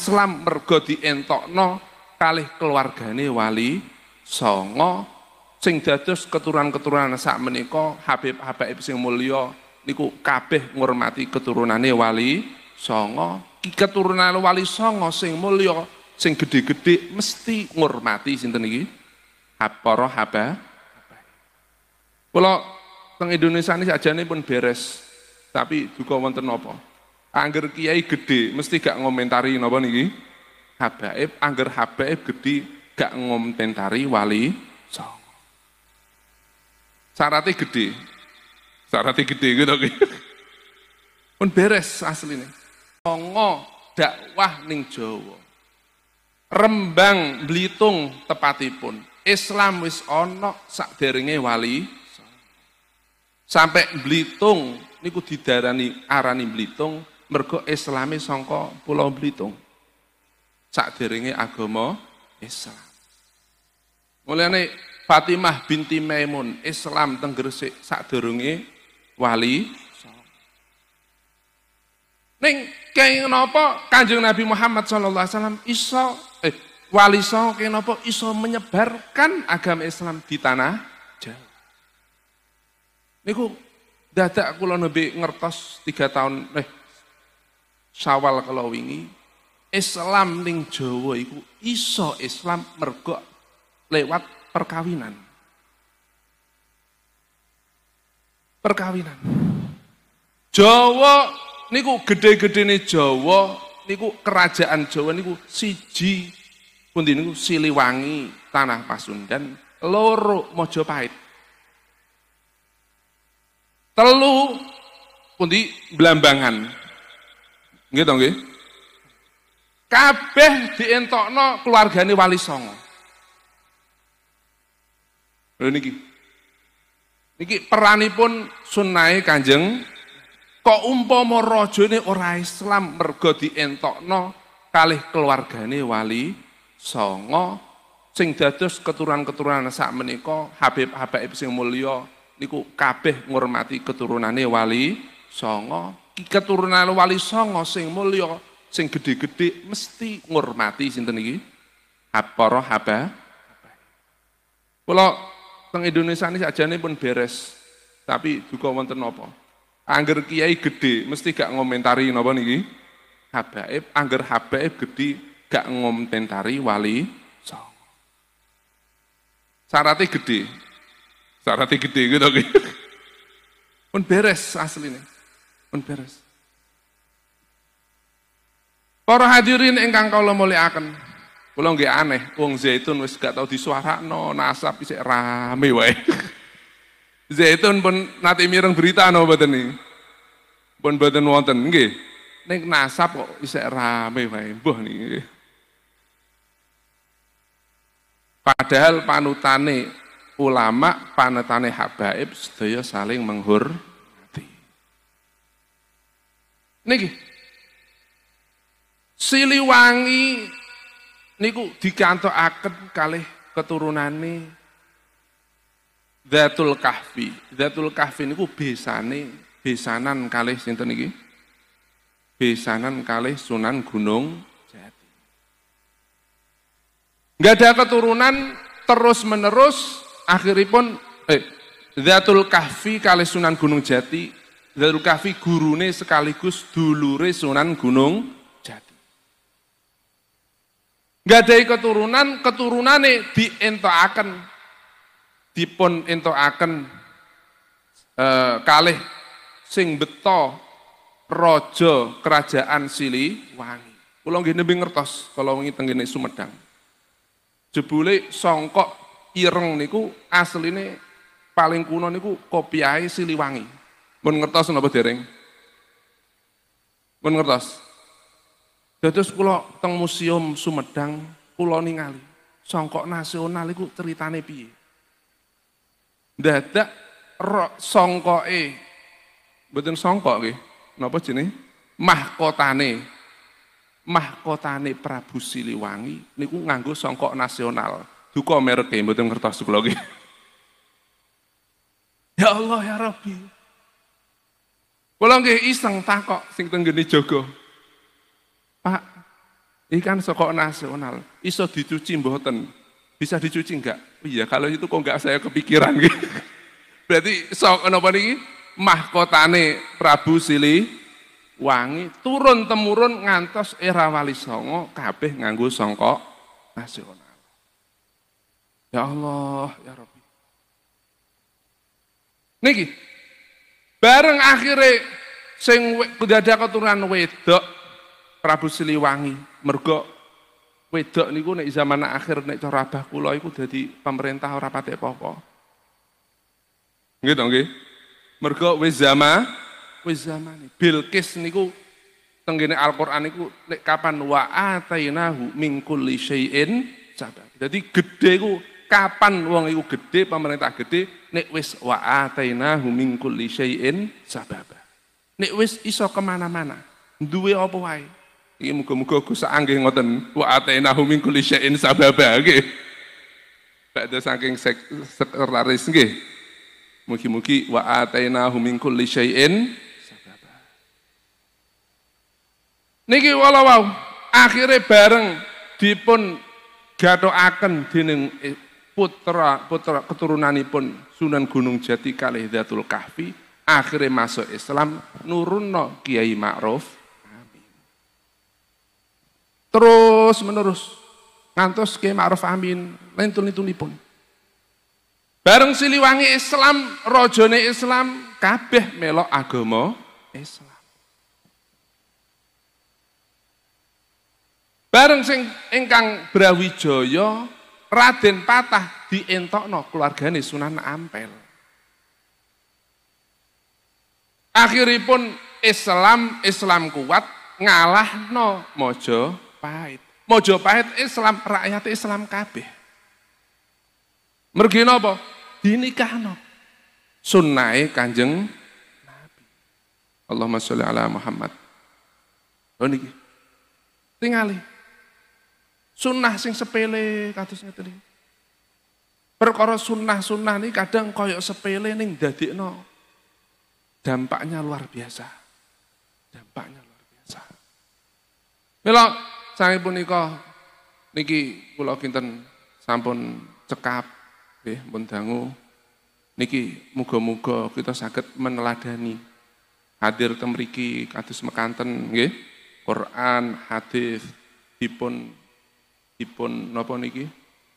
Islam mergo dientokno kalih keluargane wali songo sing dados keturunan-keturunan sak menika habib Habib sing mulya niku kabeh ngurmati keturunane wali songo Ki keturunan wali songo sing mulya sing gede-gede mesti ngurmati sinten iki para haba Kalau teng Indonesia ini nih pun beres tapi juga wonten apa Angger kiai gede mesti gak ngomentari nopo niki? Habaib, angger habaib gede gak ngomentari wali songo. Syaratnya gede. Syaratnya gede gitu Pun beres asli nih. Songo dakwah ning Jawa. Rembang Belitung tepatipun. Islam wis sak deringe wali sampai Belitung niku didarani arani Belitung mergo islami songko Pulau Belitung. diringi agama Islam. mulai ini Fatimah binti Maimun Islam tenggersik sak diringi wali Ning kenging napa Kanjeng Nabi Muhammad saw alaihi wasallam iso eh wali songo kenging napa iso menyebarkan agama Islam di tanah Jawa. Niku dadak kulo nabi ngertos tiga tahun eh Sawal kalau wingi Islam ning Jawa iku iso Islam mergo lewat perkawinan. Perkawinan. Jawa niku gede-gedene Jawa niku kerajaan Jawa niku siji pundi niku Siliwangi, Tanah Pasundan, loro Mojopahit. Telu pundi Blambangan, Nggih to nggih? Kabeh dientokno keluargane Wali Songo. ini niki. Niki peranipun sunai Kanjeng kok umpama rajane ora Islam mergo dientokno kalih keluargane Wali Songo sing dados keturunan-keturunan sak menika Habib Habaib sing mulya niku kabeh ngurmati keturunane Wali songo keturunan wali songo sing mulio, sing gede-gede mesti ngurmati sinten iki para haba Kalau teng Indonesia ini sajane pun beres tapi juga wonten apa angger kiai gede mesti gak ngomentari napa niki habaib angger habaib gede gak ngomentari wali songo syaratnya gede syaratnya gede gitu pun beres aslinya pun beres. Para hadirin ingkang kula akan Kula nggih aneh, wong zaitun wis gak tau disuarakno, nasab isih rame wae. zaitun pun nate mireng berita napa mboten niki? Pun mboten wonten nggih. Ning nasab kok isih rame wae, mbuh niki. Padahal panutane ulama, panutane habaib sedaya saling menghur Niki. Siliwangi niku dikantokaken keturunan keturunane Zatul Kahfi. Zatul Kahfi niku besane besanan kalih sinten niki? Besanan kalih Sunan Gunung Jati. Enggak ada keturunan terus menerus akhiripun eh Zatul Kahfi kalih Sunan Gunung Jati Zaidul Kahfi gurune sekaligus dulure Sunan Gunung Jati. Gadai keturunan, keturunan di dientokaken dipun entokaken e, kalih sing beto rojo kerajaan Siliwangi. Pulang gini nembe ngertos kalau wingi tenggene Sumedang. Jebule songkok ireng niku asline paling kuno niku kopiai Siliwangi. Mun ngertos napa dereng? Mun ngertos. Dados kula teng museum Sumedang kula ningali songkok nasional iku ceritane piye? Dadak rok songkoke mboten songkok nggih. Napa jenenge? Mahkotane. Mahkotane Prabu Siliwangi niku nganggo songkok nasional. Duka merek mboten ngertos kula nggih. Ya Allah ya Rabbi. Kalau nggih iseng takok sing tenggene jogo. Pak, Ikan kan sokok nasional, iso dicuci mboten. Bisa dicuci enggak? Oh iya, kalau itu kok enggak saya kepikiran gitu. Berarti sok napa niki mahkotane Prabu Sili wangi turun temurun ngantos era Wali Songo kabeh nganggo songkok nasional. Ya Allah, ya Rabbi. Niki, Bareng akhirnya sing ada keturunan wedok Prabu Siliwangi mergo wedok niku nek zaman akhir nek cara abah kula iku dadi pemerintah ora patek apa Nggih to nggih. Mergo wis zaman wis zamane Bilqis niku tenggene Al-Qur'an niku nek kapan wa atainahu min kulli syai'in sabab. Dadi iku kapan wong iku gede pemerintah gede nek wis wa atainahu min kulli syai'in sababa. Nek wis iso kemana mana duwe apa wae. Iki muga-muga Gus anggih ngoten wa min kulli syai'in sababa nggih. Badhe saking sekretaris nggih. Mugi-mugi wa atainahu min kulli syai'in sababa. Niki walau akhirnya bareng dipun gatokaken dening eh, putra putra keturunanipun Sunan Gunung Jati kalih Datul Kahfi akhirnya masuk Islam nurunno Kiai Ma'ruf Amin. Terus menerus ngantos Kiai Ma'ruf Amin lentun-lentunipun. Bareng Siliwangi Islam, rojone Islam, kabeh melok agama Islam. Bareng sing ingkang Brawijaya Raden Patah dientokno keluargane Sunan Ampel. Akhiripun Islam Islam kuat ngalah ngalahno mojo pahit. Mojo pahit Islam rakyat Islam kabeh. Mergi napa? Dinikahno. Sunnahe Kanjeng Nabi. Allahumma sholli ala Muhammad. Oh niki. Tingali. Sunnah sing sepele kados ngeten iki. Perkara sunnah-sunnah ini kadang koyok sepele ning dadekno dampaknya luar biasa. Dampaknya luar biasa. Mila sangi punika niki pulau kinten sampun cekap nggih pun dangu niki muga-muga kita sakit meneladani hadir temriki kados mekanten nggih Quran hadis dipun dipun napa niki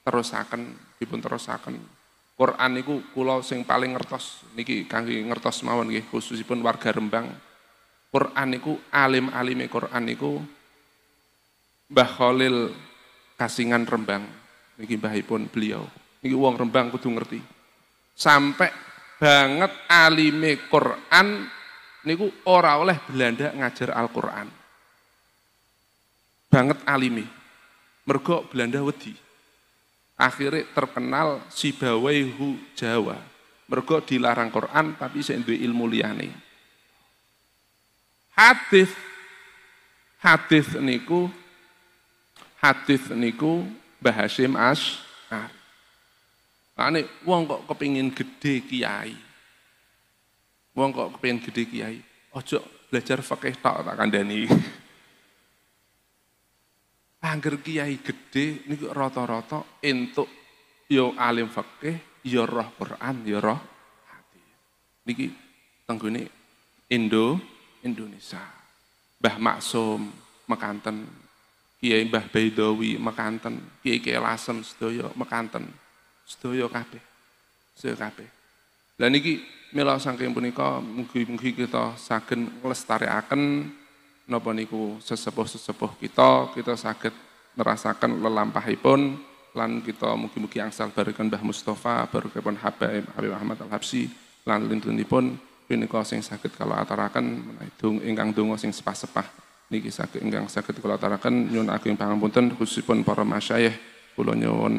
terusaken dipun terusaken Quran niku kula sing paling ngertos niki kangge ngertos mawon nggih khususipun warga Rembang Quran niku alim-alime Quran niku Mbah Khalil Kasingan Rembang niki mbahipun beliau niki wong Rembang kudu ngerti sampai banget alime Quran niku ora oleh Belanda ngajar Al-Qur'an banget alimi Mergok Belanda wedi. Akhirnya terkenal si Bawaihu Jawa. Mergok dilarang Quran tapi saya ilmu liyane. Hadis hadis niku hadis niku bahasim as. Asy'ari. Ane wong kok kepingin gede kiai. Wong kok kepingin gede kiai. Ojo belajar fakih tak tak kandhani. angger kiai gede niku rata-rata entuk yo ya alim fakih, yo ya roh Quran, yo ya roh hati. Niki tenggone Indo Indonesia. Mbah Maksum Mekanten, Kiai Mbah Baidawi Mekanten, Kiai Kiai Lasem sedaya Mekanten. Sedaya kabeh. Sedaya kabeh. Lah niki mila saking punika mugi-mugi kita saged nglestarekaken Noboniku niku sesepuh-sesepuh kita kita sakit merasakan pun, lan kita mungkin-mungkin angsal barekan Mbah Mustafa barekan Habib Habib Ahmad Al-Habsi lan lintunipun punika sing sakit kalau ataraken menawi ingkang donga sing sepah-sepah niki sakit ingkang atarakan nyun aku yang ageng pangapunten pun para masyayikh kula nyun